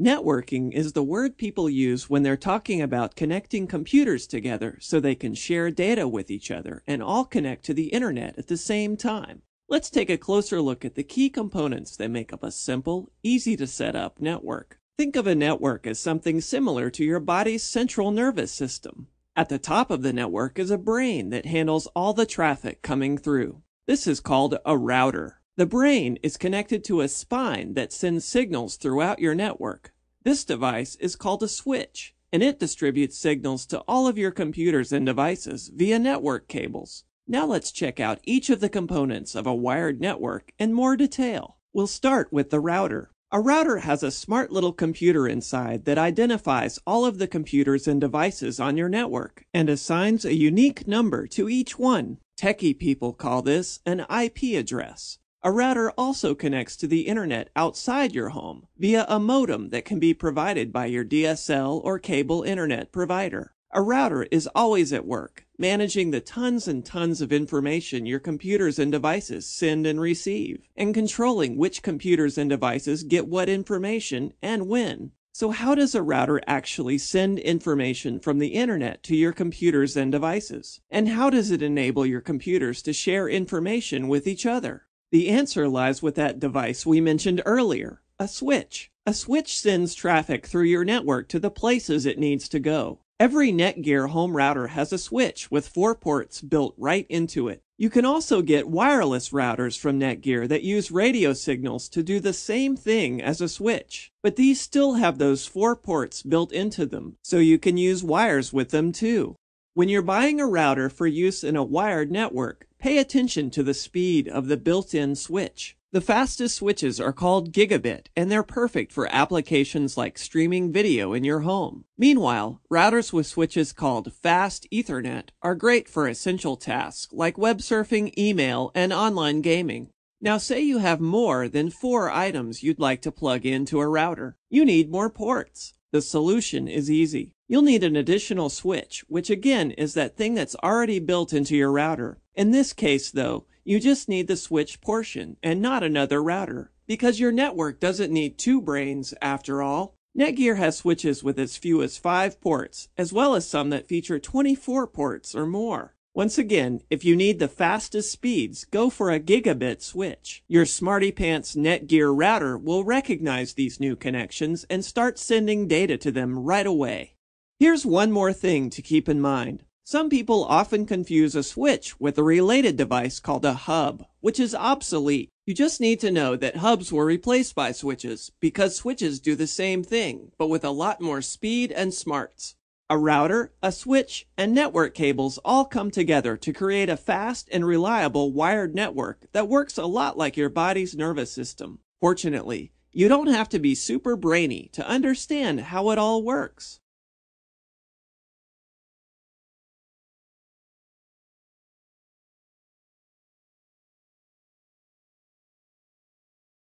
Networking is the word people use when they're talking about connecting computers together so they can share data with each other and all connect to the internet at the same time. Let's take a closer look at the key components that make up a simple, easy to set up network. Think of a network as something similar to your body's central nervous system. At the top of the network is a brain that handles all the traffic coming through. This is called a router. The brain is connected to a spine that sends signals throughout your network. This device is called a switch, and it distributes signals to all of your computers and devices via network cables. Now let's check out each of the components of a wired network in more detail. We'll start with the router. A router has a smart little computer inside that identifies all of the computers and devices on your network and assigns a unique number to each one. Techie people call this an IP address. A router also connects to the Internet outside your home via a modem that can be provided by your DSL or cable Internet provider. A router is always at work, managing the tons and tons of information your computers and devices send and receive, and controlling which computers and devices get what information and when. So how does a router actually send information from the internet to your computers and devices? And how does it enable your computers to share information with each other? The answer lies with that device we mentioned earlier, a switch. A switch sends traffic through your network to the places it needs to go. Every Netgear home router has a switch with four ports built right into it. You can also get wireless routers from Netgear that use radio signals to do the same thing as a switch. But these still have those four ports built into them, so you can use wires with them too. When you're buying a router for use in a wired network, Pay attention to the speed of the built-in switch. The fastest switches are called gigabit, and they're perfect for applications like streaming video in your home. Meanwhile, routers with switches called fast Ethernet are great for essential tasks like web surfing, email, and online gaming. Now say you have more than four items you'd like to plug into a router. You need more ports. The solution is easy. You'll need an additional switch, which again is that thing that's already built into your router. In this case though, you just need the switch portion and not another router, because your network doesn't need two brains after all. Netgear has switches with as few as 5 ports, as well as some that feature 24 ports or more. Once again, if you need the fastest speeds, go for a gigabit switch. Your SmartyPants Netgear router will recognize these new connections and start sending data to them right away. Here's one more thing to keep in mind. Some people often confuse a switch with a related device called a hub, which is obsolete. You just need to know that hubs were replaced by switches because switches do the same thing, but with a lot more speed and smarts. A router, a switch, and network cables all come together to create a fast and reliable wired network that works a lot like your body's nervous system. Fortunately, you don't have to be super brainy to understand how it all works.